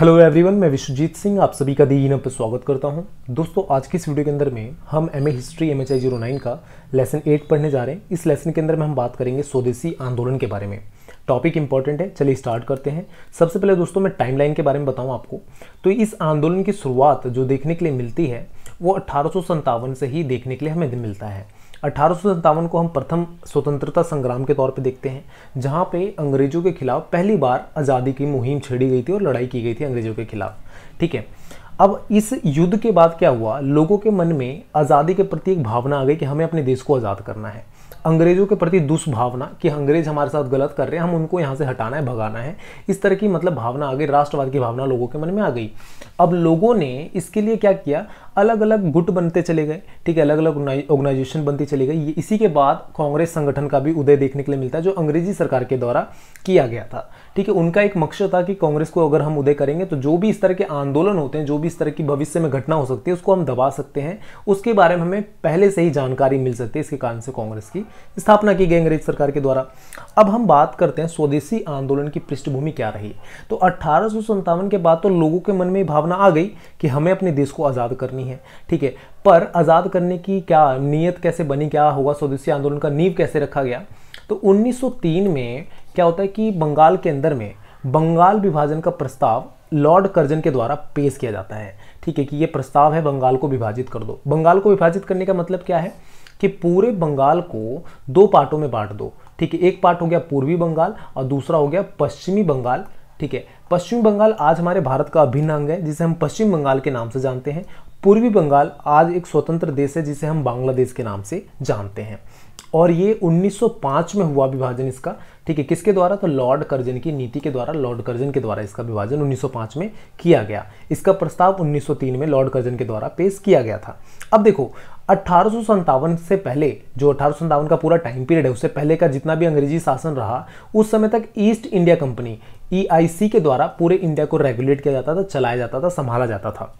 hello everyone मैं विश्वजीत सिंह आप सभी का दी इन पर स्वागत करता हूं दोस्तों आज की इस वीडियो के अंदर में हम M A history M H I zero nine का लेसन एट पढ़ने जा रहे हैं इस लेसन के अंदर में हम बात करेंगे स्वदेशी आंदोलन के बारे में टॉपिक इंपॉर्टेंट है चलिए स्टार्ट करते हैं सबसे पहले दोस्तों मैं टाइमलाइन के बारे में बताऊँ आपको तो इस आंदोलन की शुरुआत जो देखने के लिए मिलती है वो अट्ठारह से ही देखने के लिए हमें मिलता है अठारह को हम प्रथम स्वतंत्रता संग्राम के तौर पे देखते हैं जहाँ पे अंग्रेज़ों के खिलाफ पहली बार आज़ादी की मुहिम छेड़ी गई थी और लड़ाई की गई थी अंग्रेज़ों के खिलाफ ठीक है अब इस युद्ध के बाद क्या हुआ लोगों के मन में आज़ादी के प्रति एक भावना आ गई कि हमें अपने देश को आज़ाद करना है अंग्रेजों के प्रति दुष्भावना कि अंग्रेज हमारे साथ गलत कर रहे हैं हम उनको यहाँ से हटाना है भगाना है इस तरह की मतलब भावना आ गई राष्ट्रवाद की भावना लोगों के मन में आ गई अब लोगों ने इसके लिए क्या किया अलग अलग गुट बनते चले गए ठीक है अलग अलग ऑर्गेनाइजेशन बनती चली गई इसी के बाद कांग्रेस संगठन का भी उदय देखने के लिए मिलता है जो अंग्रेजी सरकार के द्वारा किया गया था ठीक है उनका एक मकसद था कि कांग्रेस को अगर हम उदय करेंगे तो जो भी इस तरह के आंदोलन होते हैं जो भी इस तरह की भविष्य में घटना हो सकती है उसको हम दबा सकते हैं उसके बारे में हमें पहले से ही जानकारी मिल सकती है इसके कारण से कांग्रेस की स्थापना की गई अंग्रेज सरकार के द्वारा अब हम बात करते हैं स्वदेशी आंदोलन की पृष्ठभूमि क्या रही तो अट्ठारह के बाद तो लोगों के मन में भावना आ गई कि हमें अपने देश को आज़ाद करनी है नहीं है ठीक है पर आज़ाद करने की क्या नीयत कैसे बनी क्या हुआ स्वदेशी आंदोलन का नींव कैसे रखा गया तो 1903 में क्या होता है कि बंगाल के अंदर में बंगाल विभाजन का प्रस्ताव लॉर्ड कर्जन के द्वारा पेश किया जाता है ठीक है कि ये प्रस्ताव है बंगाल को विभाजित कर दो बंगाल को विभाजित करने का मतलब क्या है कि पूरे बंगाल को दो पार्टों में बांट दो ठीक है एक पार्ट हो गया पूर्वी बंगाल और दूसरा हो गया पश्चिमी बंगाल ठीक है पश्चिम बंगाल आज हमारे भारत का अभिन्न अंग है जिसे हम पश्चिम बंगाल के नाम से जानते हैं पूर्वी बंगाल आज एक स्वतंत्र देश है जिसे हम बांग्लादेश के नाम से जानते हैं और ये 1905 में हुआ विभाजन इसका ठीक है किसके द्वारा तो लॉर्ड कर्जन की नीति के द्वारा लॉर्ड कर्जन के द्वारा इसका विभाजन 1905 में किया गया इसका प्रस्ताव 1903 में लॉर्ड कर्जन के द्वारा पेश किया गया था अब देखो अट्ठारह से पहले जो अठारह का पूरा टाइम पीरियड है उससे पहले का जितना भी अंग्रेजी शासन रहा उस समय तक ईस्ट इंडिया कंपनी ई के द्वारा पूरे इंडिया को रेगुलेट किया जाता था चलाया जाता था संभाला जाता था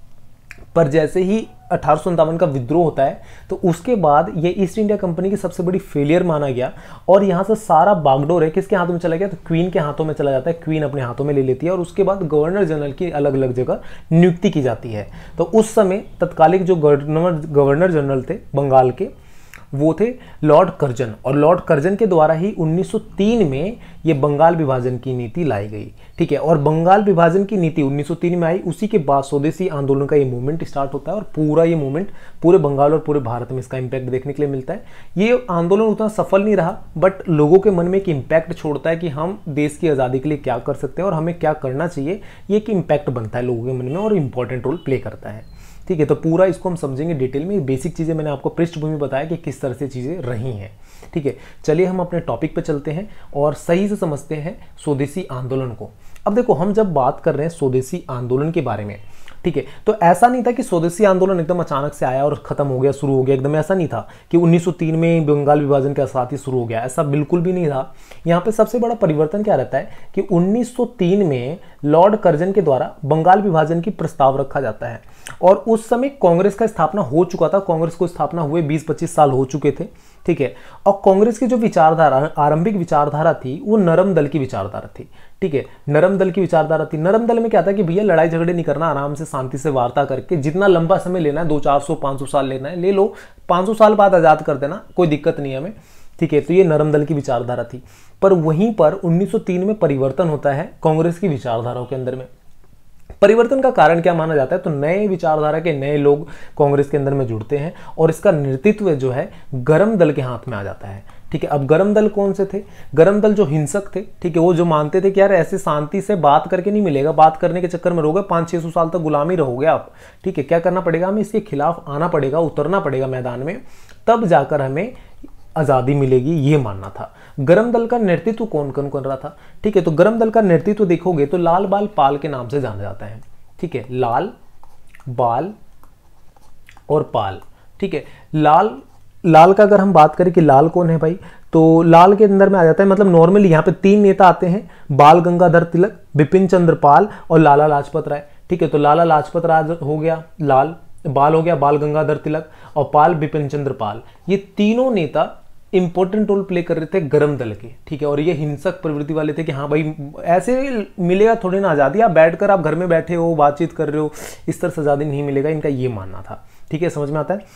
पर जैसे ही अठारह का विद्रोह होता है तो उसके बाद ये ईस्ट इंडिया कंपनी की सबसे बड़ी फेलियर माना गया और यहाँ से सारा बागडोर है किसके हाथों में चला गया तो क्वीन के हाथों में चला जाता है क्वीन अपने हाथों में ले लेती है और उसके बाद गवर्नर जनरल की अलग अलग जगह नियुक्ति की जाती है तो उस समय तत्कालिक जो गवर्नर गवर्नर जनरल थे बंगाल के वो थे लॉर्ड कर्जन और लॉर्ड कर्जन के द्वारा ही 1903 में ये बंगाल विभाजन की नीति लाई गई ठीक है और बंगाल विभाजन की नीति 1903 में आई उसी के बाद स्वदेशी आंदोलन का ये मूवमेंट स्टार्ट होता है और पूरा ये मूवमेंट पूरे बंगाल और पूरे भारत में इसका इम्पैक्ट देखने के लिए मिलता है ये आंदोलन उतना सफल नहीं रहा बट लोगों के मन में एक इम्पैक्ट छोड़ता है कि हम देश की आज़ादी के लिए क्या कर सकते हैं और हमें क्या करना चाहिए ये एक इम्पैक्ट बनता है लोगों के मन में और इम्पॉर्टेंट रोल प्ले करता है ठीक है तो पूरा इसको हम समझेंगे डिटेल में बेसिक चीज़ें मैंने आपको पृष्ठभूमि बताया कि किस तरह से चीज़ें रही हैं ठीक है चलिए हम अपने टॉपिक पर चलते हैं और सही से समझते हैं स्वदेशी आंदोलन को अब देखो हम जब बात कर रहे हैं स्वदेशी आंदोलन के बारे में ठीक है तो ऐसा नहीं था कि स्वदेशी आंदोलन एकदम अचानक से आया और खत्म हो गया शुरू हो गया एकदम ऐसा नहीं था कि 1903 में बंगाल विभाजन के साथ ही शुरू हो गया ऐसा बिल्कुल भी नहीं था यहाँ पे सबसे बड़ा परिवर्तन क्या रहता है कि 1903 में लॉर्ड कर्जन के द्वारा बंगाल विभाजन की प्रस्ताव रखा जाता है और उस समय कांग्रेस का स्थापना हो चुका था कांग्रेस को स्थापना हुए बीस पच्चीस साल हो चुके थे ठीक है और कांग्रेस की जो विचारधारा आरंभिक विचारधारा थी वो नरम दल की विचारधारा थी ठीक है नरम दल की विचारधारा थी नरम दल में क्या था कि भैया लड़ाई झगड़े नहीं करना आराम से शांति से वार्ता करके जितना लंबा समय लेना है दो चार सौ पाँच सौ साल लेना है ले लो पाँच सौ साल बाद आज़ाद कर देना कोई दिक्कत नहीं है हमें ठीक है तो ये नरम दल की विचारधारा थी पर वहीं पर 1903 में परिवर्तन होता है कांग्रेस की विचारधाराओं के अंदर में परिवर्तन का कारण क्या माना जाता है तो नए विचारधारा के नए लोग कांग्रेस के अंदर में जुड़ते हैं और इसका नेतृत्व जो है गर्म दल के हाथ में आ जाता है ठीक है अब गर्म दल कौन से थे गर्म दल जो हिंसक थे ठीक है वो जो मानते थे कि यार ऐसे शांति से बात करके नहीं मिलेगा बात करने के चक्कर में रहोगे पाँच छः सौ साल तक गुलामी रहोगे आप ठीक है क्या करना पड़ेगा हमें इसके खिलाफ आना पड़ेगा उतरना पड़ेगा मैदान में तब जाकर हमें आज़ादी मिलेगी ये मानना था गरम दल का नेतृत्व कौन कौन कर रहा था ठीक है तो गरम दल का नेतृत्व देखोगे तो लाल बाल पाल के नाम से जाना जाता है ठीक है लाल बाल और पाल ठीक है लाल लाल का अगर हम बात करें कि लाल कौन है भाई तो लाल के अंदर में आ जाता है मतलब नॉर्मली यहाँ पे तीन नेता आते हैं बाल गंगाधर तिलक बिपिन चंद्र पाल और लाला लाजपत राय ठीक है तो लाला लाजपत राय हो गया लाल बाल हो गया बाल गंगाधर तिलक और पाल बिपिन चंद्र पाल ये तीनों नेता इंपॉर्टेंट रोल प्ले कर रहे थे गर्म दल के ठीक है और ये हिंसक प्रवृत्ति वाले थे कि हाँ भाई ऐसे मिलेगा थोड़ी ना आज़ादी आप बैठकर आप घर में बैठे हो बातचीत कर रहे हो इस तरह से आज़ादी नहीं मिलेगा इनका ये मानना था ठीक है समझ में आता है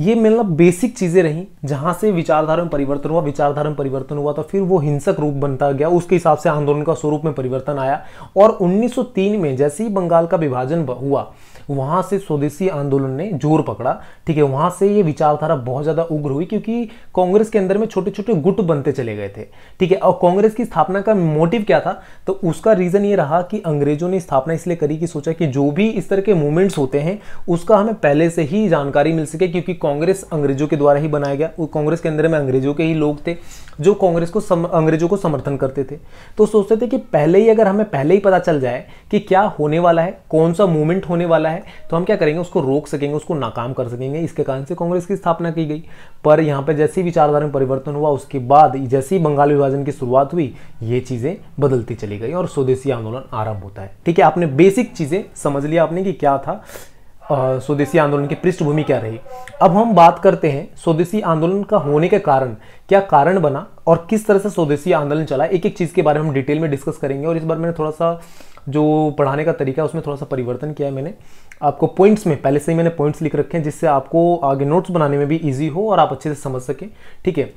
ये मतलब बेसिक चीज़ें रहीं जहाँ से विचारधारा में परिवर्तन हुआ विचारधारा में परिवर्तन हुआ तो फिर वो हिंसक रूप बनता गया उसके हिसाब से आंदोलन का स्वरूप में परिवर्तन आया और 1903 में जैसे ही बंगाल का विभाजन हुआ वहाँ से स्वदेशी आंदोलन ने जोर पकड़ा ठीक है वहाँ से ये विचारधारा बहुत ज़्यादा उग्र हुई क्योंकि कांग्रेस के अंदर में छोटे छोटे गुट बनते चले गए थे ठीक है और कांग्रेस की स्थापना का मोटिव क्या था तो उसका रीज़न ये रहा कि अंग्रेजों ने स्थापना इसलिए करी कि सोचा कि जो भी इस तरह के मूवमेंट्स होते हैं उसका हमें पहले से ही जानकारी मिल सके क्योंकि कांग्रेस अंग्रेजों के द्वारा ही बनाया गया कांग्रेस के अंदर में अंग्रेजों के ही लोग थे जो कांग्रेस को अंग्रेजों को समर्थन करते थे तो सोचते थे कि पहले ही अगर हमें पहले ही पता चल जाए कि क्या होने वाला है कौन सा मूवमेंट होने वाला है है तो हम क्या करेंगे उसको रोक सकेंगे उसको नाकाम कर सकेंगे इसके कारण से कांग्रेस की स्थापना की गई पर यहाँ पर जैसी विचारधारा में परिवर्तन हुआ उसके बाद जैसे ही बंगाल विभाजन की शुरुआत हुई ये चीज़ें बदलती चली गई और स्वदेशी आंदोलन आरंभ होता है ठीक है आपने बेसिक चीज़ें समझ लिया आपने कि क्या था स्वदेशी आंदोलन की पृष्ठभूमि क्या रही अब हम बात करते हैं स्वदेशी आंदोलन का होने के कारण क्या कारण बना और किस तरह से स्वदेशी आंदोलन चला एक एक चीज़ के बारे में हम डिटेल में डिस्कस करेंगे और इस बार मैंने थोड़ा सा जो पढ़ाने का तरीका है उसमें थोड़ा सा परिवर्तन किया है मैंने आपको पॉइंट्स में पहले से ही मैंने पॉइंट्स लिख रखे हैं जिससे आपको आगे नोट्स बनाने में भी ईजी हो और आप अच्छे से समझ सकें ठीक है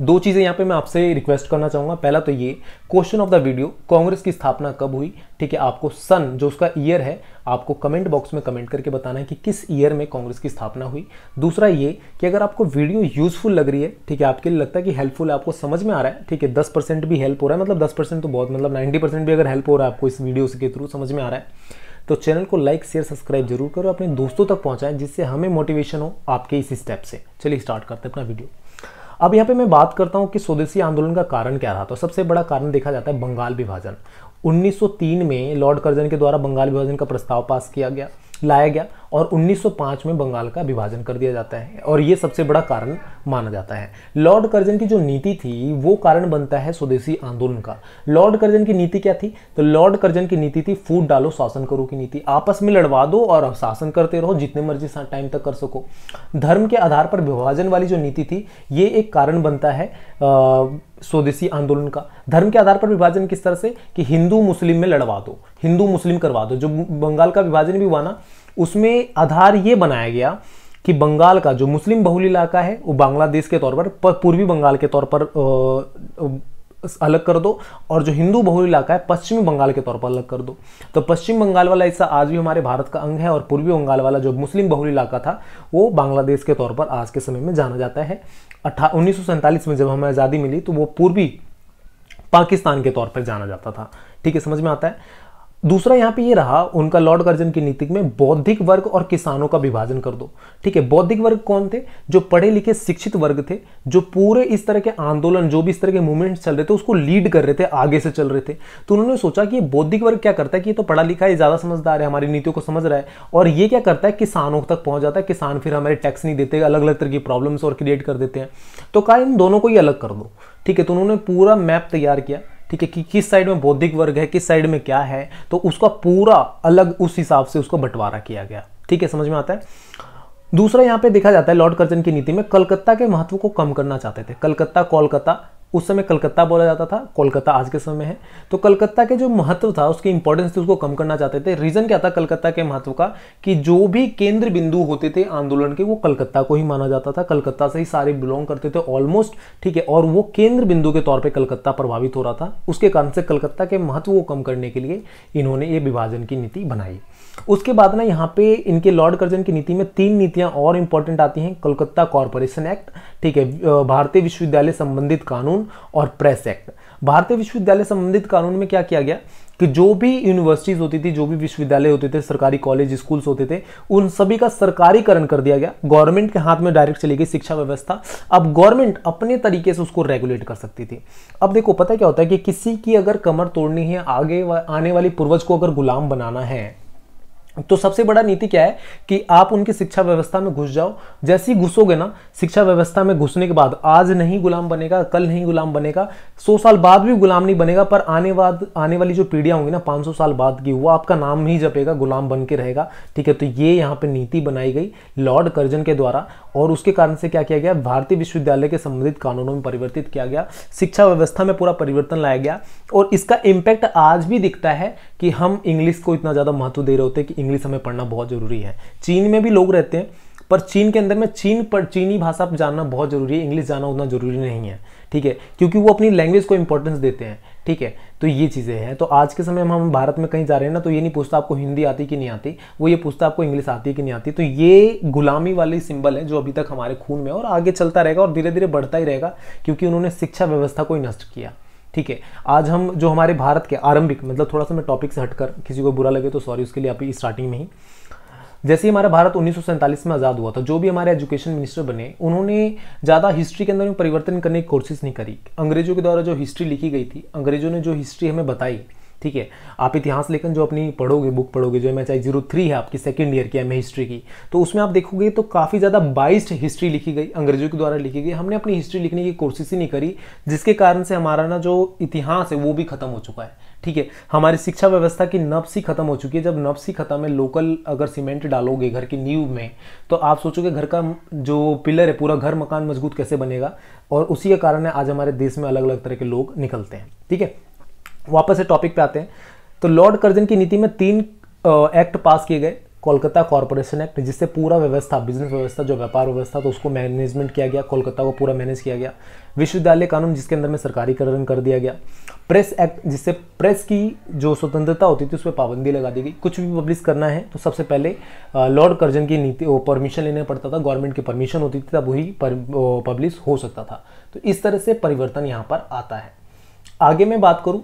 दो चीज़ें यहाँ पे मैं आपसे रिक्वेस्ट करना चाहूँगा पहला तो ये question of the video Congress की स्थापना कब हुई ठीक है आपको सन जो उसका ईयर है आपको कमेंट बॉक्स में कमेंट करके बताना है कि किस ईयर में कांग्रेस की स्थापना हुई दूसरा ये कि अगर आपको वीडियो यूजफुल लग रही है ठीक है आपके लिए लगता है कि हेल्पफुल आपको समझ में आ रहा है ठीक है दस परसेंट भी हेल्प हो रहा है मतलब दस परसेंट तो बहुत मतलब नाइन्टी परसेंट भी अगर हेल्प हो रहा है आपको इस वीडियो के थ्रू समझ में आ रहा है तो चैनल को लाइक शेयर सब्सक्राइब जरूर करो अपने दोस्तों तक पहुँचाएं जिससे हमें मोटिवेशन हो आपके इस स्टेप से चलिए स्टार्ट करते हैं अपना वीडियो अब यहाँ पे मैं बात करता हूँ कि स्वदेशी आंदोलन का कारण क्या रहा तो सबसे बड़ा कारण देखा जाता है बंगाल विभाजन 1903 में लॉर्ड कर्जन के द्वारा बंगाल विभाजन का प्रस्ताव पास किया गया लाया गया और 1905 में बंगाल का विभाजन कर दिया जाता है और ये सबसे बड़ा कारण माना जाता है लॉर्ड कर्जन की जो नीति थी वो कारण बनता है स्वदेशी आंदोलन का लॉर्ड कर्जन की नीति क्या थी तो लॉर्ड कर्जन की नीति थी फूट डालो शासन करो की नीति आपस में लड़वा दो और शासन करते रहो जितने मर्जी टाइम तक कर सको धर्म के आधार पर विभाजन वाली जो नीति थी ये एक कारण बनता है स्वदेशी आंदोलन का धर्म के आधार पर विभाजन किस तरह से कि हिंदू मुस्लिम में लड़वा दो हिंदू मुस्लिम करवा दो जो बंगाल का विभाजन भी हुआ ना उसमें आधार ये बनाया गया कि बंगाल का जो मुस्लिम बहुल इलाका है वो बांग्लादेश के तौर पर पूर्वी बंगाल के तौर पर अलग कर दो और जो हिंदू बहुल इलाका है पश्चिमी बंगाल के तौर पर अलग कर दो तो पश्चिम बंगाल वाला हिस्सा आज भी हमारे भारत का अंग है और पूर्वी बंगाल वाला जो मुस्लिम बहुल इलाका था वो बांग्लादेश के तौर पर आज के समय में जाना जाता है अट्ठा उन्नीस में जब हमें आज़ादी मिली तो वो पूर्वी पाकिस्तान के तौर पर जाना जाता था ठीक है समझ में आता है दूसरा यहाँ पे ये रहा उनका लॉर्ड कर्जन की नीति में बौद्धिक वर्ग और किसानों का विभाजन कर दो ठीक है बौद्धिक वर्ग कौन थे जो पढ़े लिखे शिक्षित वर्ग थे जो पूरे इस तरह के आंदोलन जो भी इस तरह के मूवमेंट चल रहे थे उसको लीड कर रहे थे आगे से चल रहे थे तो उन्होंने सोचा कि बौद्धिक वर्ग क्या करता है कि ये तो पढ़ा लिखा है ज़्यादा समझदार है हमारी नीतियों को समझ रहा है और ये क्या करता है किसानों तक पहुँच जाता है किसान फिर हमारे टैक्स नहीं देते अलग अलग तरह की प्रॉब्लम्स और क्रिएट कर देते हैं तो कहा इन दोनों को ही अलग कर दो ठीक है तो उन्होंने पूरा मैप तैयार किया ठीक है कि किस साइड में बौद्धिक वर्ग है किस साइड में क्या है तो उसका पूरा अलग उस हिसाब से उसको बंटवारा किया गया ठीक है समझ में आता है दूसरा यहाँ पे देखा जाता है लॉर्ड कर्जन की नीति में कलकत्ता के महत्व को कम करना चाहते थे कलकत्ता कोलकाता उस समय कलकत्ता बोला जाता था कोलकाता आज के समय में है तो कलकत्ता के जो महत्व था उसकी इंपॉर्टेंस थी उसको कम करना चाहते थे रीज़न क्या था कलकत्ता के महत्व का कि जो भी केंद्र बिंदु होते थे आंदोलन के वो कलकत्ता को ही माना जाता था कलकत्ता से ही सारे बिलोंग करते थे ऑलमोस्ट ठीक है और वो केंद्र बिंदु के तौर पर कलकत्ता प्रभावित हो रहा था उसके कारण से कलकत्ता के महत्व को कम करने के लिए इन्होंने ये विभाजन की नीति बनाई उसके बाद ना यहाँ पे इनके लॉर्ड कर्जन की नीति में तीन नीतियाँ और इम्पोर्टेंट आती हैं कोलकाता कॉरपोरेशन एक्ट ठीक है भारतीय विश्वविद्यालय संबंधित कानून और प्रेस एक्ट भारतीय विश्वविद्यालय संबंधित कानून में क्या किया गया कि जो भी यूनिवर्सिटीज़ होती थी जो भी विश्वविद्यालय होते थे सरकारी कॉलेज स्कूल्स होते थे उन सभी का सरकारीकरण कर दिया गया गवर्नमेंट के हाथ में डायरेक्ट चली गई शिक्षा व्यवस्था अब गवर्नमेंट अपने तरीके से उसको रेगुलेट कर सकती थी अब देखो पता क्या होता है कि किसी की अगर कमर तोड़नी है आगे वा, आने वाली पूर्वज को अगर गुलाम बनाना है तो सबसे बड़ा नीति क्या है कि आप उनकी शिक्षा व्यवस्था में घुस जाओ जैसे ही घुसोगे ना शिक्षा व्यवस्था में घुसने के बाद आज नहीं गुलाम बनेगा कल नहीं गुलाम बनेगा सौ साल बाद भी गुलाम नहीं बनेगा पर आने बाद आने वाली जो पीढ़ियाँ होंगी ना सौ साल बाद की वो आपका नाम ही जपेगा गुलाम बन के रहेगा ठीक है तो ये यहाँ पर नीति बनाई गई लॉर्ड कर्जन के द्वारा और उसके कारण से क्या किया गया भारतीय विश्वविद्यालय के संबंधित कानूनों में परिवर्तित किया गया शिक्षा व्यवस्था में पूरा परिवर्तन लाया गया और इसका इम्पैक्ट आज भी दिखता है कि हम इंग्लिश को इतना ज़्यादा महत्व दे रहे होते कि इंग्लिश हमें पढ़ना बहुत ज़रूरी है चीन में भी लोग रहते हैं पर चीन के अंदर में चीन पर चीनी भाषा जानना बहुत ज़रूरी है इंग्लिश जाना उतना ज़रूरी नहीं है ठीक है क्योंकि वो अपनी लैंग्वेज को इंपॉर्टेंस देते हैं ठीक है तो ये चीज़ें हैं तो आज के समय में हम भारत में कहीं जा रहे हैं ना तो ये नहीं पूछता आपको हिंदी आती कि नहीं आती वो ये पूछता आपको इंग्लिश आती कि नहीं आती तो ये गुलामी वाले सिंबल है जो अभी तक हमारे खून में और आगे चलता रहेगा और धीरे धीरे बढ़ता ही रहेगा क्योंकि उन्होंने शिक्षा व्यवस्था को ही नष्ट किया ठीक है आज हम जो हमारे भारत के आरंभिक मतलब थोड़ा सा मैं टॉपिक से हटकर किसी को बुरा लगे तो सॉरी उसके लिए आप स्टार्टिंग में ही जैसे ही हमारा भारत उन्नीस में आज़ाद हुआ था जो भी हमारे एजुकेशन मिनिस्टर बने उन्होंने ज़्यादा हिस्ट्री के अंदर में परिवर्तन करने की कोशिश नहीं करी अंग्रेजों के द्वारा जो हिस्ट्री लिखी गई थी अंग्रेजों ने जो हिस्ट्री हमें बताई ठीक है आप इतिहास लेखन जो अपनी पढ़ोगे बुक पढ़ोगे जो M H I zero three है आपकी सेकंड ईयर की एम हिस्ट्री की तो उसमें आप देखोगे तो काफ़ी ज़्यादा बाइस्ड हिस्ट्री लिखी गई अंग्रेजों के द्वारा लिखी गई हमने अपनी हिस्ट्री लिखने की कोशिश ही नहीं करी जिसके कारण से हमारा ना जो इतिहास है वो भी खत्म हो चुका है ठीक है हमारी शिक्षा व्यवस्था की नब्स ही खत्म हो चुकी है जब नब्स ही खत्म है लोकल अगर सीमेंट डालोगे घर की नींव में तो आप सोचोगे घर का जो पिलर है पूरा घर मकान मजबूत कैसे बनेगा और उसी के कारण आज हमारे देश में अलग अलग तरह के लोग निकलते हैं ठीक है वापस से टॉपिक पे आते हैं तो लॉर्ड कर्जन की नीति में तीन एक्ट पास किए गए कोलकाता कॉरपोरेशन एक्ट जिससे पूरा व्यवस्था बिजनेस व्यवस्था जो व्यापार व्यवस्था तो उसको मैनेजमेंट किया गया कोलकाता को पूरा मैनेज किया गया विश्वविद्यालय कानून जिसके अंदर में सरकारीकरण कर दिया गया प्रेस एक्ट जिससे प्रेस की जो स्वतंत्रता होती थी उस पर पाबंदी लगा दी गई कुछ भी पब्लिश करना है तो सबसे पहले लॉर्ड कर्जन की नीति वो परमिशन लेना पड़ता था गवर्नमेंट की परमिशन होती थी तब वही पब्लिश हो सकता था तो इस तरह से परिवर्तन यहाँ पर आता है आगे मैं बात करूँ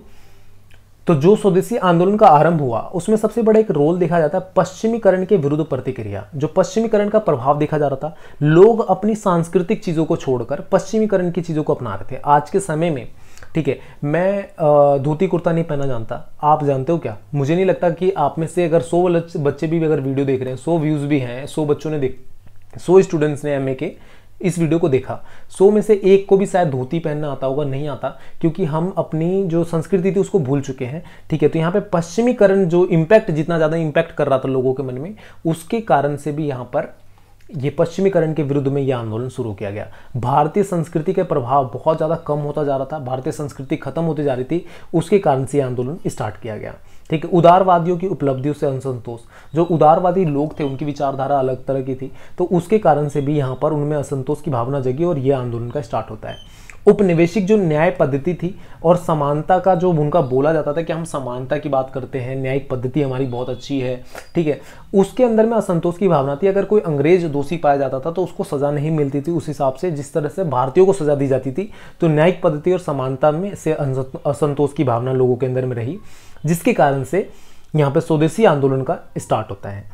तो जो स्वदेशी आंदोलन का आरंभ हुआ उसमें सबसे बड़ा एक रोल देखा जाता है पश्चिमीकरण के विरुद्ध प्रतिक्रिया जो पश्चिमीकरण का प्रभाव देखा जा रहा था लोग अपनी सांस्कृतिक चीज़ों को छोड़कर पश्चिमीकरण की चीज़ों को अपना रहे थे आज के समय में ठीक है मैं धोती कुर्ता नहीं पहना जानता आप जानते हो क्या मुझे नहीं लगता कि आप में से अगर सौ बच्चे भी अगर वीडियो देख रहे हैं सौ व्यूज़ भी हैं सौ बच्चों ने देख सौ स्टूडेंट्स ने एम के इस वीडियो को देखा सो में से एक को भी शायद धोती पहनना आता होगा नहीं आता क्योंकि हम अपनी जो संस्कृति थी उसको भूल चुके हैं ठीक है तो यहाँ पे पश्चिमीकरण जो इम्पैक्ट जितना ज़्यादा इम्पैक्ट कर रहा था लोगों के मन में उसके कारण से भी यहाँ पर ये पश्चिमीकरण के विरुद्ध में यह आंदोलन शुरू किया गया भारतीय संस्कृति का प्रभाव बहुत ज़्यादा कम होता जा रहा था भारतीय संस्कृति खत्म होती जा रही थी उसके कारण से यह आंदोलन स्टार्ट किया गया ठीक है उदारवादियों की उपलब्धियों से असंतोष जो उदारवादी लोग थे उनकी विचारधारा अलग तरह की थी तो उसके कारण से भी यहाँ पर उनमें असंतोष की भावना जगी और यह आंदोलन का स्टार्ट होता है उपनिवेशिक जो न्याय पद्धति थी और समानता का जो उनका बोला जाता था कि हम समानता की बात करते हैं न्यायिक पद्धति हमारी बहुत अच्छी है ठीक है उसके अंदर में असंतोष की भावना थी अगर कोई अंग्रेज दोषी पाया जाता था तो उसको सज़ा नहीं मिलती थी उस हिसाब से जिस तरह से भारतीयों को सज़ा दी जाती थी तो न्यायिक पद्धति और समानता में से असंतोष की भावना लोगों के अंदर में रही जिसके कारण से यहाँ पे स्वदेशी आंदोलन का स्टार्ट होता है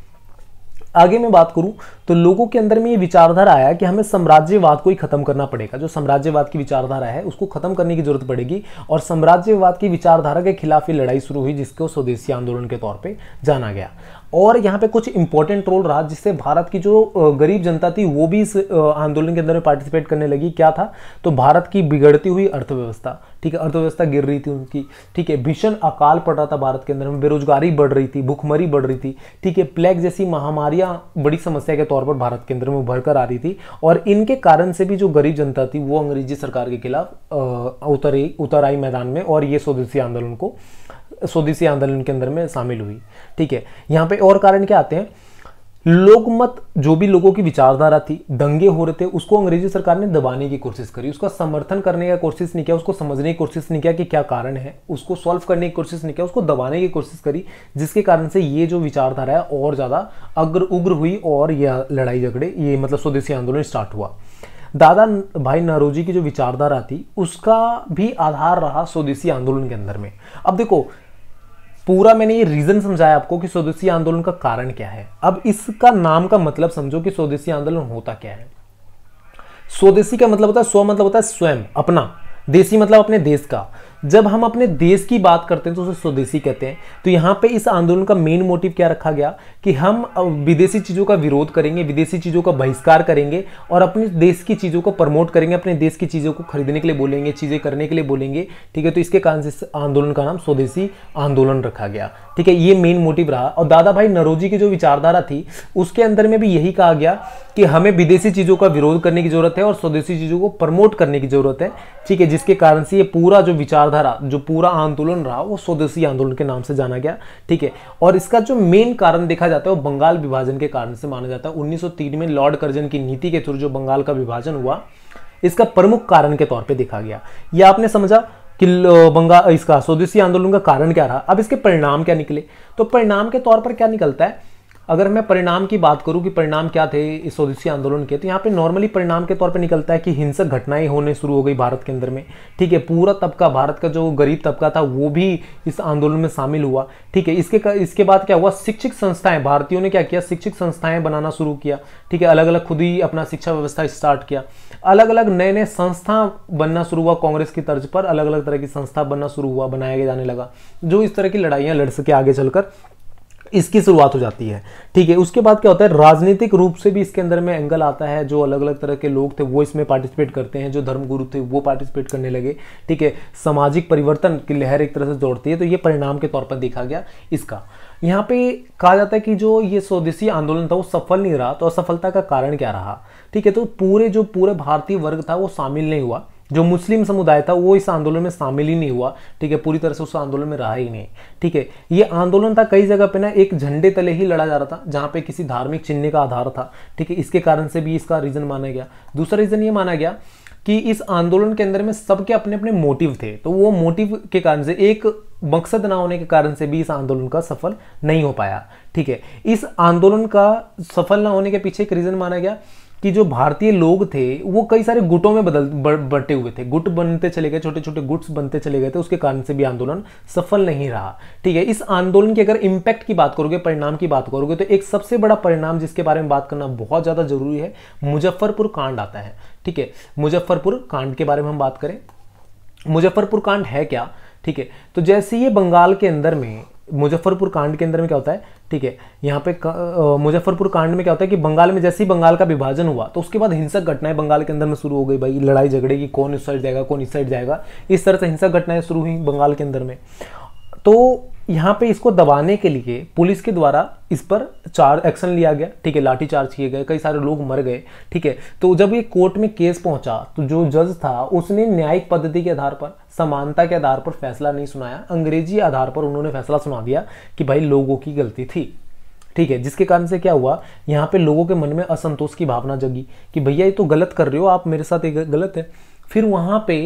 आगे मैं बात करूं तो लोगों के अंदर में ये विचारधारा आया कि हमें साम्राज्यवाद को ही खत्म करना पड़ेगा जो साम्राज्यवाद की विचारधारा है उसको खत्म करने की जरूरत पड़ेगी और साम्राज्यवाद की विचारधारा के खिलाफ ये लड़ाई शुरू हुई जिसको स्वदेशी आंदोलन के तौर पर जाना गया और यहाँ पे कुछ इंपॉर्टेंट रोल रहा जिससे भारत की जो गरीब जनता थी वो भी इस आंदोलन के अंदर में पार्टिसिपेट करने लगी क्या था तो भारत की बिगड़ती हुई अर्थव्यवस्था ठीक है अर्थव्यवस्था गिर रही थी उनकी ठीक है भीषण अकाल पड़ रहा था भारत के अंदर में बेरोजगारी बढ़ रही थी भूखमरी बढ़ रही थी ठीक है प्लेग जैसी महामारियां बड़ी समस्या के तौर पर भारत के अंदर में उभर कर आ रही थी और इनके कारण से भी जो गरीब जनता थी वो अंग्रेजी सरकार के खिलाफ उतरी उतर आई मैदान में और ये स्वदेशी आंदोलन को स्वदेशी आंदोलन के अंदर में शामिल हुई ठीक है यहाँ पे और कारण क्या आते हैं लोकमत जो भी लोगों की विचारधारा थी दंगे हो रहे थे उसको अंग्रेजी सरकार ने दबाने की कोशिश करी उसका समर्थन करने का कोशिश नहीं किया उसको समझने की कोशिश नहीं किया कि क्या कारण है उसको सॉल्व करने की कोशिश नहीं किया उसको दबाने की कोशिश करी जिसके कारण से ये जो विचारधारा है और ज़्यादा अग्र उग्र हुई और यह लड़ाई झगड़े ये मतलब स्वदेशी आंदोलन स्टार्ट हुआ दादा भाई नरोजी की जो विचारधारा थी उसका भी आधार रहा स्वदेशी आंदोलन के अंदर में अब देखो पूरा मैंने ये रीज़न समझाया आपको कि स्वदेशी आंदोलन का कारण क्या है अब इसका नाम का मतलब समझो कि स्वदेशी आंदोलन होता क्या है स्वदेशी का मतलब होता है स्व मतलब होता है स्वयं अपना देशी मतलब अपने देश का जब हम अपने देश की बात करते हैं तो उसे स्वदेशी कहते हैं तो यहाँ पे इस आंदोलन का मेन मोटिव क्या रखा गया कि हम विदेशी चीज़ों का विरोध करेंगे विदेशी चीज़ों का बहिष्कार करेंगे और अपने देश की चीज़ों को प्रमोट करेंगे अपने देश की चीज़ों को खरीदने के लिए बोलेंगे चीज़ें करने के लिए बोलेंगे ठीक है तो इसके कारण इस आंदोलन का नाम स्वदेशी आंदोलन रखा गया ठीक है ये मेन मोटिव रहा और दादा भाई नरोजी की जो विचारधारा थी उसके अंदर में भी यही कहा गया कि हमें विदेशी चीज़ों का विरोध करने की ज़रूरत है और स्वदेशी चीज़ों को प्रमोट करने की ज़रूरत है ठीक है जिसके कारण से ये पूरा जो विचारधारा जो पूरा आंदोलन रहा वो स्वदेशी आंदोलन के नाम से जाना गया ठीक है और इसका जो मेन कारण देखा जाता है वो बंगाल विभाजन के कारण से माना जाता है उन्नीस में लॉर्ड कर्जन की नीति के थ्रू जो बंगाल का विभाजन हुआ इसका प्रमुख कारण के तौर पर देखा गया यह आपने समझा कि बंगाल इसका स्वदेशी आंदोलन का कारण क्या रहा अब इसके परिणाम क्या निकले तो परिणाम के तौर पर क्या निकलता है अगर मैं परिणाम की बात करूं कि परिणाम क्या थे इस स्वदेशी आंदोलन के तो यहाँ पे नॉर्मली परिणाम के तौर पे निकलता है कि हिंसक घटनाएं होने शुरू हो गई भारत के अंदर में ठीक है पूरा तबका भारत का जो गरीब तबका था वो भी इस आंदोलन में शामिल हुआ ठीक है इसके इसके बाद क्या हुआ शिक्षक संस्थाएं भारतीयों ने क्या किया शिक्षित संस्थाएं बनाना शुरू किया ठीक है अलग अलग खुद ही अपना शिक्षा व्यवस्था स्टार्ट किया अलग अलग नए नए संस्था बनना शुरू हुआ कांग्रेस की तर्ज पर अलग अलग तरह की संस्था बनना शुरू हुआ बनाया जाने लगा जो इस तरह की लड़ाइयाँ लड़ सके आगे चलकर इसकी शुरुआत हो जाती है ठीक है उसके बाद क्या होता है राजनीतिक रूप से भी इसके अंदर में एंगल आता है जो अलग अलग तरह के लोग थे वो इसमें पार्टिसिपेट करते हैं जो धर्मगुरु थे वो पार्टिसिपेट करने लगे ठीक है सामाजिक परिवर्तन की लहर एक तरह से जोड़ती है तो ये परिणाम के तौर पर देखा गया इसका यहाँ पे कहा जाता है कि जो ये स्वदेशी आंदोलन था वो सफल नहीं रहा तो असफलता का कारण क्या रहा ठीक है तो पूरे जो पूरे भारतीय वर्ग था वो शामिल नहीं हुआ जो मुस्लिम समुदाय था वो इस आंदोलन में शामिल ही नहीं हुआ ठीक है पूरी तरह से उस आंदोलन में रहा ही नहीं ठीक है ये आंदोलन था कई जगह पे ना एक झंडे तले ही लड़ा जा रहा था जहाँ पे किसी धार्मिक चिन्ह का आधार था ठीक है इसके कारण से भी इसका रीज़न माना गया दूसरा रीज़न ये माना गया कि इस आंदोलन के अंदर में सबके अपने अपने मोटिव थे तो वो मोटिव के कारण से एक मकसद ना होने के कारण से भी इस आंदोलन का सफल नहीं हो पाया ठीक है इस आंदोलन का सफल ना होने के पीछे एक रीज़न माना गया कि जो भारतीय लोग थे वो कई सारे गुटों में बदल बटे हुए थे गुट बनते चले गए छोटे छोटे गुट्स बनते चले गए थे उसके कारण से भी आंदोलन सफल नहीं रहा ठीक है इस आंदोलन की अगर इम्पैक्ट की बात करोगे परिणाम की बात करोगे तो एक सबसे बड़ा परिणाम जिसके बारे में बात करना बहुत ज़्यादा जरूरी है मुजफ्फरपुर कांड आता है ठीक है मुजफ्फरपुर कांड के बारे में हम बात करें मुजफ्फरपुर कांड है क्या ठीक है तो जैसे ये बंगाल के अंदर में मुजफ्फरपुर कांड के अंदर में क्या होता है ठीक है यहाँ पे मुजफ्फरपुर कांड में क्या होता है कि बंगाल में जैसे ही बंगाल का विभाजन हुआ तो उसके बाद हिंसक घटनाएं बंगाल के अंदर में शुरू हो गई भाई लड़ाई झगड़े की कौन इस साइड जाएगा कौन इस साइड जाएगा इस तरह से हिंसक घटनाएं शुरू हुई बंगाल के अंदर में तो यहाँ पे इसको दबाने के लिए पुलिस के द्वारा इस पर चार एक्शन लिया गया ठीक है लाठी चार्ज किए गए कई सारे लोग मर गए ठीक है तो जब ये कोर्ट में केस पहुंचा तो जो जज था उसने न्यायिक पद्धति के आधार पर समानता के आधार पर फैसला नहीं सुनाया अंग्रेजी आधार पर उन्होंने फैसला सुना दिया कि भाई लोगों की गलती थी ठीक है जिसके कारण से क्या हुआ यहाँ पे लोगों के मन में असंतोष की भावना जगी कि भैया ये तो गलत कर रहे हो आप मेरे साथ ये गलत है फिर वहाँ पे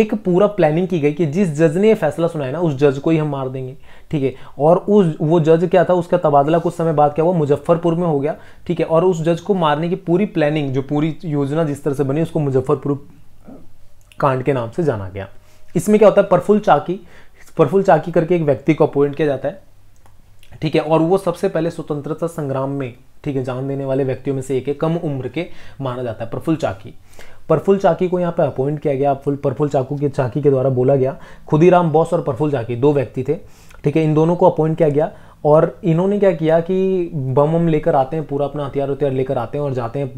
एक पूरा प्लानिंग की गई कि जिस जज ने ये फैसला सुनाया ना उस जज को ही हम मार देंगे ठीक है और उस वो जज क्या था उसका तबादला कुछ समय बाद क्या हुआ मुजफ्फरपुर में हो गया ठीक है और उस जज को मारने की पूरी प्लानिंग जो पूरी योजना जिस तरह से बनी उसको मुजफ्फरपुर कांड के नाम से जाना गया इसमें क्या होता है परफुल चाकी परफुल चाकी करके एक व्यक्ति को अपॉइंट किया जाता है ठीक है और वो सबसे पहले स्वतंत्रता संग्राम में ठीक है जान देने वाले व्यक्तियों में से एक है कम उम्र के माना जाता है प्रफुल चाकी परफुल चाकी को यहाँ पे अपॉइंट किया गया फुल परफुल चाकू की चाकी के द्वारा बोला गया खुदीराम बॉस और परफुल चाकी दो व्यक्ति थे ठीक है इन दोनों को अपॉइंट किया गया और इन्होंने क्या किया कि बम वम लेकर आते हैं पूरा अपना हथियार उतियार लेकर आते हैं और जाते हैं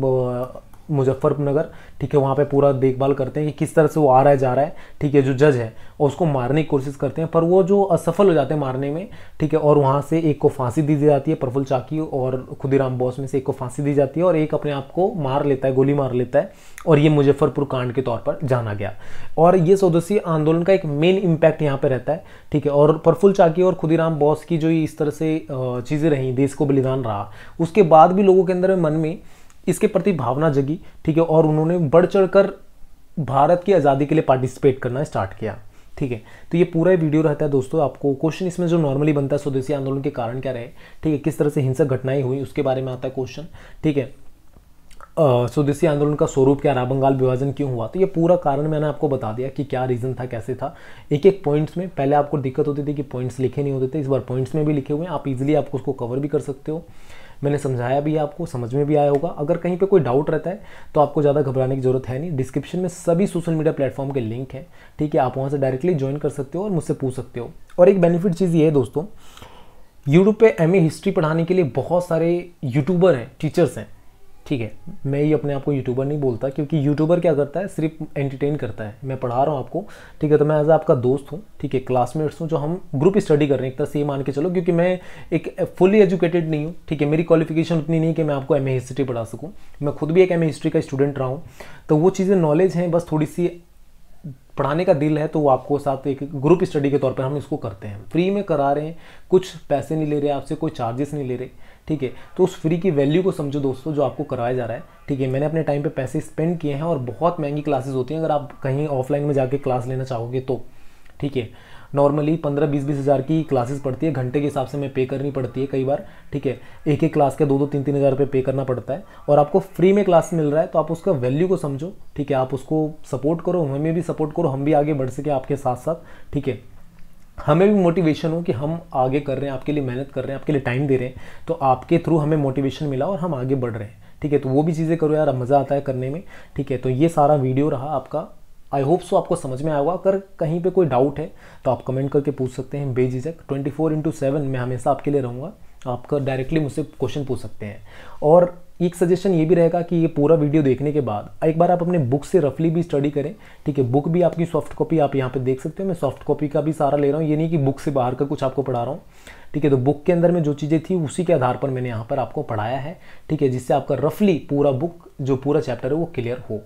मुजफ्फरनगर ठीक है वहाँ पे पूरा देखभाल करते हैं कि किस तरह से वो आ रहा है जा रहा है ठीक है जो जज है और उसको मारने की कोशिश करते हैं पर वो जो असफल हो जाते हैं मारने में ठीक है और वहाँ से एक को फांसी दी जाती है प्रफुल चाकी और खुदीराम बॉस में से एक को फांसी दी जाती है और एक अपने आप को मार लेता है गोली मार लेता है और ये मुजफ्फरपुर कांड के तौर पर जाना गया और ये स्वदेशी आंदोलन का एक मेन इम्पैक्ट यहाँ पर रहता है ठीक है और प्रफुल चाकी और खुदीराम बॉस की जो इस तरह से चीज़ें रहीं देश को बलिदान रहा उसके बाद भी लोगों के अंदर मन में इसके प्रति भावना जगी ठीक है और उन्होंने बढ़ चढ़कर भारत की आज़ादी के लिए पार्टिसिपेट करना स्टार्ट किया ठीक है तो ये पूरा वीडियो रहता है दोस्तों आपको क्वेश्चन इसमें जो नॉर्मली बनता है स्वदेशी आंदोलन के कारण क्या रहे ठीक है किस तरह से हिंसक घटनाएं हुई उसके बारे में आता है क्वेश्चन ठीक है स्वदेशी आंदोलन का स्वरूप क्या रहा बंगाल विभाजन क्यों हुआ तो ये पूरा कारण मैंने आपको बता दिया कि क्या रीज़न था कैसे था एक एक पॉइंट्स में पहले आपको दिक्कत होती थी कि पॉइंट्स लिखे नहीं होते थे इस बार पॉइंट्स में भी लिखे हुए हैं आप इजिली आपको उसको कवर भी कर सकते हो मैंने समझाया भी आपको समझ में भी आया होगा अगर कहीं पर कोई डाउट रहता है तो आपको ज़्यादा घबराने की जरूरत है नहीं डिस्क्रिप्शन में सभी सोशल मीडिया प्लेटफॉर्म के लिंक हैं ठीक है आप वहाँ से डायरेक्टली ज्वाइन कर सकते हो और मुझसे पूछ सकते हो और एक बेनिफिट चीज़ ये है दोस्तों यूट्यूब पे एम हिस्ट्री पढ़ाने के लिए बहुत सारे यूट्यूबर हैं टीचर्स हैं ठीक है मैं ये अपने आप को यूट्यूबर नहीं बोलता क्योंकि यूट्यूबर क्या करता है सिर्फ एंटरटेन करता है मैं पढ़ा रहा हूँ आपको ठीक है तो मैं एज आपका दोस्त हूँ ठीक है क्लासमेट्स हूँ जो हम ग्रुप स्टडी कर रहे हैं एक तरह से ये मान के चलो क्योंकि मैं एक फुली एजुकेटेड नहीं हूँ ठीक है मेरी क्वालिफिकेशन उतनी नहीं कि मैं आपको एम हिस्ट्री पढ़ा सकूँ मैं खुद भी एक एम हिस्ट्री का स्टूडेंट रहा हूँ तो वो चीज़ें नॉलेज हैं बस थोड़ी सी पढ़ाने का दिल है तो वो आपको साथ एक ग्रुप स्टडी के तौर पर हम इसको करते हैं फ्री में करा रहे हैं कुछ पैसे नहीं ले रहे आपसे कोई चार्जेस नहीं ले रहे ठीक है तो उस फ्री की वैल्यू को समझो दोस्तों जो आपको करवाया जा रहा है ठीक है मैंने अपने टाइम पे पैसे स्पेंड किए हैं और बहुत महंगी क्लासेस होती हैं अगर आप कहीं ऑफलाइन में जाके क्लास लेना चाहोगे तो ठीक है नॉर्मली पंद्रह बीस बीस हज़ार की क्लासेस पड़ती है घंटे के हिसाब से मैं पे करनी पड़ती है कई बार ठीक है एक एक क्लास के दो दो तीन तीन हज़ार रुपये पे करना पड़ता है और आपको फ्री में क्लास मिल रहा है तो आप उसका वैल्यू को समझो ठीक है आप उसको सपोर्ट करो हमें भी सपोर्ट करो हम भी आगे बढ़ सके आपके साथ साथ ठीक है हमें भी मोटिवेशन हो कि हम आगे कर रहे हैं आपके लिए मेहनत कर रहे हैं आपके लिए टाइम दे रहे हैं तो आपके थ्रू हमें मोटिवेशन मिला और हम आगे बढ़ रहे हैं ठीक है तो वो भी चीज़ें करो यार मज़ा आता है करने में ठीक है तो ये सारा वीडियो रहा आपका आई होप सो आपको समझ में आया होगा अगर कहीं पे कोई डाउट है तो आप कमेंट करके पूछ सकते हैं बेझिझक ट्वेंटी फोर इंटू सेवन मैं हमेशा आपके लिए रहूँगा आपका डायरेक्टली मुझसे क्वेश्चन पूछ सकते हैं और एक सजेशन ये भी रहेगा कि ये पूरा वीडियो देखने के बाद एक बार आप अपने बुक से रफली भी स्टडी करें ठीक है बुक भी आपकी सॉफ्ट कॉपी आप यहाँ पे देख सकते हो मैं सॉफ्ट कॉपी का भी सारा ले रहा हूँ ये नहीं कि बुक से बाहर का कुछ आपको पढ़ा रहा हूँ ठीक है तो बुक के अंदर में जो चीज़ें थी उसी के आधार पर मैंने यहाँ पर आपको पढ़ाया है ठीक है जिससे आपका रफली पूरा बुक जो पूरा चैप्टर है वो क्लियर हो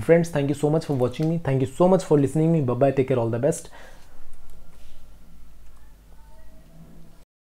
friends thank you so much for watching me thank you so much for listening me bye bye take care all the best